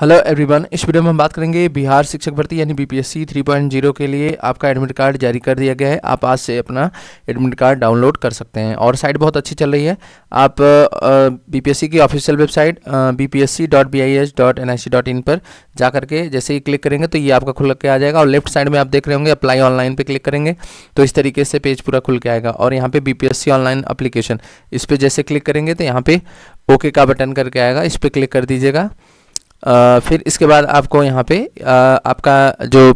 hello everyone इस video में हम बात करेंगे बिहार शिक्षक भर्ती यानी बीपीएससी 3.0 के लिए आपका एडमिट कार्ड जारी कर दिया गया है आप आज से अपना एडमिट कार्ड डाउनलोड कर सकते हैं और साइट बहुत अच्छी चल रही है आप बीपीएससी की ऑफिशियल वेबसाइट bpsc.bis.nic.in पर जा करके जैसे ही क्लिक करेंगे तो ये आपका खुल के आ जाएगा और लेफ्ट साइड में आप देख रहे होंगे अप्लाई ऑनलाइन पर क्लिक करेंगे तो इस तरीके से पेज पूरा खुल के आएगा और यहाँ पर बी ऑनलाइन अप्लीकेशन इस पर जैसे क्लिक करेंगे तो यहाँ पर ओके का बटन करके आएगा इस पर क्लिक कर दीजिएगा आ, फिर इसके बाद आपको यहाँ पे आ, आपका जो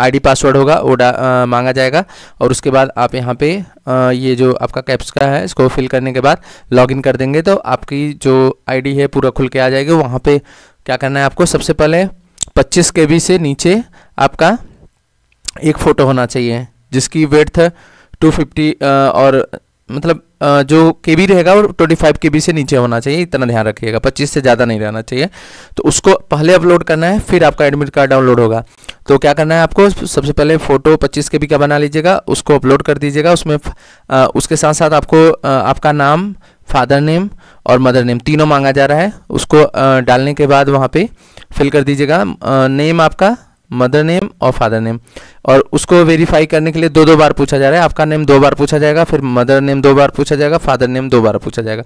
आईडी पासवर्ड होगा वो आ, मांगा जाएगा और उसके बाद आप यहाँ पे आ, ये जो आपका कैप्स का है इसको फिल करने के बाद लॉगिन कर देंगे तो आपकी जो आईडी है पूरा खुल के आ जाएगी वहाँ पे क्या करना है आपको सबसे पहले 25 के से नीचे आपका एक फ़ोटो होना चाहिए जिसकी वेट 250 और मतलब जो के बी रहेगा वो ट्वेंटी फाइव के बी से नीचे होना चाहिए इतना ध्यान रखिएगा पच्चीस से ज़्यादा नहीं रहना चाहिए तो उसको पहले अपलोड करना है फिर आपका एडमिट कार्ड डाउनलोड होगा तो क्या करना है आपको सबसे पहले फ़ोटो पच्चीस के बी का बना लीजिएगा उसको अपलोड कर दीजिएगा उसमें आ, उसके साथ साथ आपको आ, आपका नाम फादर नेम और मदर नेम तीनों मांगा जा रहा है उसको आ, डालने के बाद वहाँ पर फिल कर दीजिएगा नेम आपका मदर नेम और फादर नेम और उसको वेरीफाई करने के लिए दो दो बार पूछा जा रहा है आपका नेम दो बार पूछा जाएगा फिर मदर नेम दो बार पूछा जाएगा फादर नेम दो बार पूछा जाएगा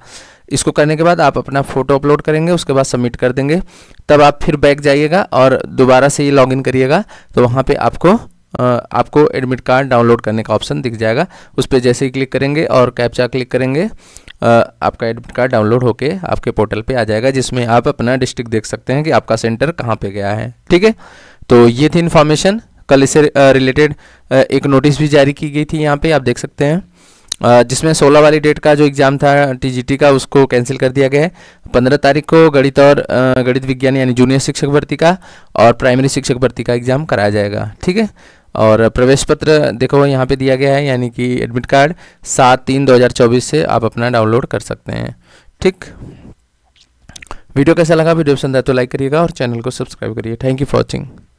इसको करने के बाद आप अपना फोटो अपलोड करेंगे उसके बाद सबमिट कर देंगे तब आप फिर बैक जाइएगा और दोबारा से ये लॉग करिएगा तो वहाँ पर आपको आपको एडमिट कार्ड डाउनलोड करने का ऑप्शन दिख जाएगा उस पर जैसे ही क्लिक करेंगे और कैप्चा क्लिक करेंगे आपका एडमिट कार्ड डाउनलोड होके आपके पोर्टल पे आ जाएगा जिसमें आप अपना डिस्ट्रिक्ट देख सकते हैं कि आपका सेंटर कहाँ पे गया है ठीक है तो ये थी इन्फॉर्मेशन कल इससे रिलेटेड एक नोटिस भी जारी की गई थी यहाँ पे आप देख सकते हैं जिसमें 16 वाली डेट का जो एग्ज़ाम था टीजीटी का उसको कैंसिल कर दिया गया है पंद्रह तारीख को गणित और गणित विज्ञान यानी जूनियर शिक्षक भर्ती का और प्राइमरी शिक्षक भर्ती का एग्ज़ाम कराया जाएगा ठीक है और प्रवेश पत्र देखो यहाँ पे दिया गया है यानी कि एडमिट कार्ड सात तीन दो हज़ार चौबीस से आप अपना डाउनलोड कर सकते हैं ठीक वीडियो कैसा लगा वीडियो पसंद आया तो लाइक करिएगा और चैनल को सब्सक्राइब करिए थैंक यू फॉर वॉचिंग